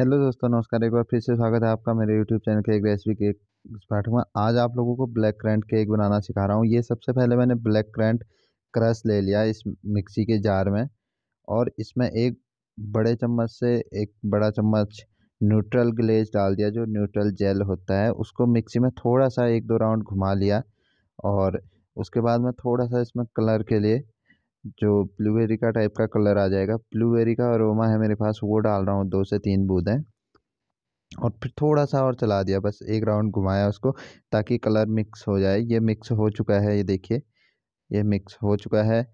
hello दोस्तों नमस्कार एक बार फिर से स्वागत है आपका मेरे यूट्यूब चैनल के एक रेसिपी के पाठ में आज आप लोगों को ब्लैक करंट केक बनाना सिखा रहा हूँ ये सबसे पहले मैंने ब्लैक करंट क्रश ले लिया इस मिक्सी के जार में और इसमें एक बड़े चम्मच से एक बड़ा चम्मच न्यूट्रल ग्लेज डाल दिया जो न्यूट्रल जेल होता है उसको मिक्सी में थोड़ा सा एक दो राउंड घुमा लिया और उसके बाद में थोड़ा सा इसमें कलर के लिए जो ब्लूबेरी का टाइप का कलर आ जाएगा ब्लूबेरी का अरोमा है मेरे पास वो डाल रहा हूँ दो से तीन बूंदें और फिर थोड़ा सा और चला दिया बस एक राउंड घुमाया उसको ताकि कलर मिक्स हो जाए ये मिक्स हो चुका है ये देखिए ये मिक्स हो चुका है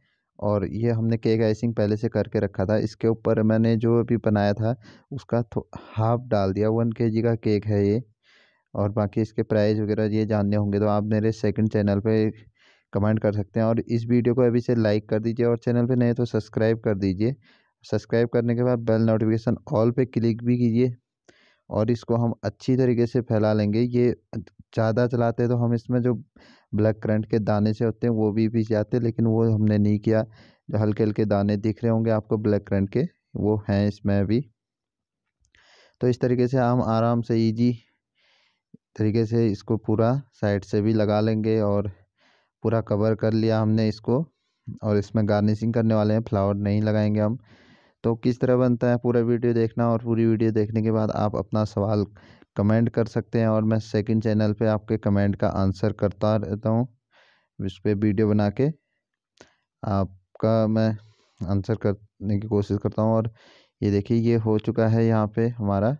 और ये हमने केक आइसिंग पहले से करके रखा था इसके ऊपर मैंने जो अभी बनाया था उसका हाफ डाल दिया वन के जी का केक है ये और बाकी इसके प्राइस वगैरह ये जानने होंगे तो आप मेरे सेकंड चैनल पे कमेंट कर सकते हैं और इस वीडियो को अभी से लाइक कर दीजिए और चैनल पे नए तो सब्सक्राइब कर दीजिए सब्सक्राइब करने के बाद बेल नोटिफिकेशन ऑल पे क्लिक भी कीजिए और इसको हम अच्छी तरीके से फैला लेंगे ये ज़्यादा चलाते हैं तो हम इसमें जो ब्लैक करंट के दाने से होते हैं वो भी पीछे जाते हैं लेकिन वो हमने नहीं किया जो हल्के हल्के दाने दिख रहे होंगे आपको ब्लैक करंट के वो हैं इसमें अभी तो इस तरीके से हम आराम से ईजी तरीके से इसको पूरा साइड से भी लगा लेंगे और पूरा कवर कर लिया हमने इसको और इसमें गार्निशिंग करने वाले हैं फ्लावर नहीं लगाएंगे हम तो किस तरह बनता है पूरा वीडियो देखना और पूरी वीडियो देखने के बाद आप अपना सवाल कमेंट कर सकते हैं और मैं सेकंड चैनल पे आपके कमेंट का आंसर करता रहता हूँ इस पर वीडियो बना के आपका मैं आंसर करने की कोशिश करता हूँ और ये देखिए ये हो चुका है यहाँ पे हमारा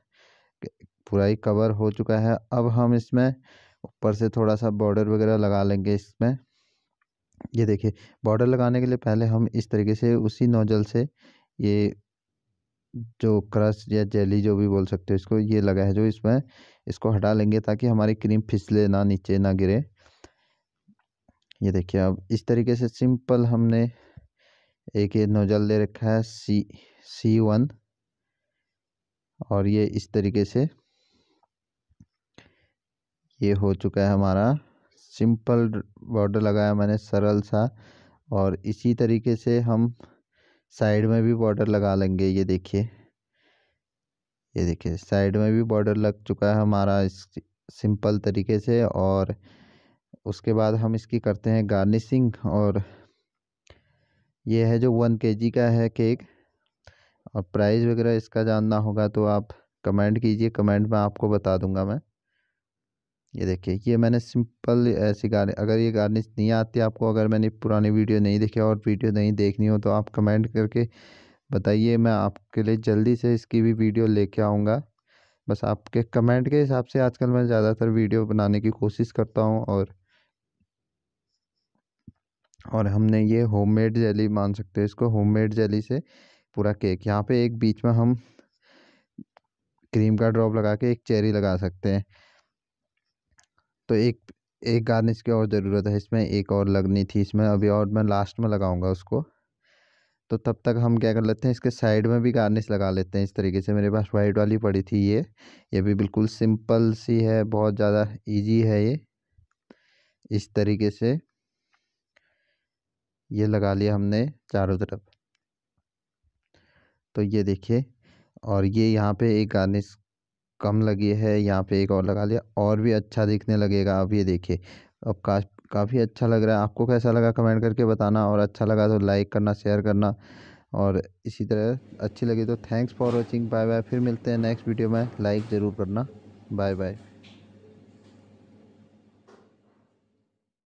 पूरा ही कवर हो चुका है अब हम इसमें ऊपर से थोड़ा सा बॉर्डर वगैरह लगा लेंगे इसमें ये देखिए बॉर्डर लगाने के लिए पहले हम इस तरीके से उसी नोजल से ये जो क्रश या जेली जो भी बोल सकते हो इसको ये लगा है जो इसमें इसको हटा लेंगे ताकि हमारी क्रीम फिसले ना नीचे ना गिरे ये देखिए अब इस तरीके से सिंपल हमने एक ये नोजल ले रखा है सी सी वन और ये इस तरीके से ये हो चुका है हमारा सिंपल बॉर्डर लगाया मैंने सरल सा और इसी तरीके से हम साइड में भी बॉर्डर लगा लेंगे ये देखिए ये देखिए साइड में भी बॉर्डर लग चुका है हमारा इस सिंपल तरीके से और उसके बाद हम इसकी करते हैं गार्निशिंग और ये है जो वन के का है केक और प्राइस वगैरह इसका जानना होगा तो आप कमेंट कीजिए कमेंट में आपको बता दूंगा मैं ये देखिए ये मैंने सिंपल ऐसी गाने अगर ये गार्निश नहीं आती आपको अगर मैंने पुरानी वीडियो नहीं देखी और वीडियो नहीं देखनी हो तो आप कमेंट करके बताइए मैं आपके लिए जल्दी से इसकी भी वीडियो लेके आऊँगा बस आपके कमेंट के हिसाब से आजकल मैं ज़्यादातर वीडियो बनाने की कोशिश करता हूँ और और हमने ये होममेड जेली मान सकते हैं इसको होममेड जेली से पूरा केक यहाँ पे एक बीच में हम क्रीम का ड्रॉप लगा के एक चेरी लगा सकते हैं तो एक एक गार्निश की और ज़रूरत है इसमें एक और लगनी थी इसमें अभी और मैं लास्ट में लगाऊंगा उसको तो तब तक हम क्या कर लेते हैं इसके साइड में भी गार्निश लगा लेते हैं इस तरीके से मेरे पास वाइट वाली पड़ी थी ये ये भी बिल्कुल सिंपल सी है बहुत ज़्यादा ईजी है ये इस तरीके से ये लगा लिया हमने चारों तरफ तो ये देखिए और ये यहाँ पे एक गार्निश कम लगी है यहाँ पे एक और लगा लिया और भी अच्छा दिखने लगेगा आप ये देखिए अब का काफ़ी अच्छा लग रहा है आपको कैसा लगा कमेंट करके बताना और अच्छा लगा तो लाइक करना शेयर करना और इसी तरह अच्छी लगी तो thanks for watching bye bye फिर मिलते हैं नेक्स्ट वीडियो में लाइक ज़रूर करना बाय बाय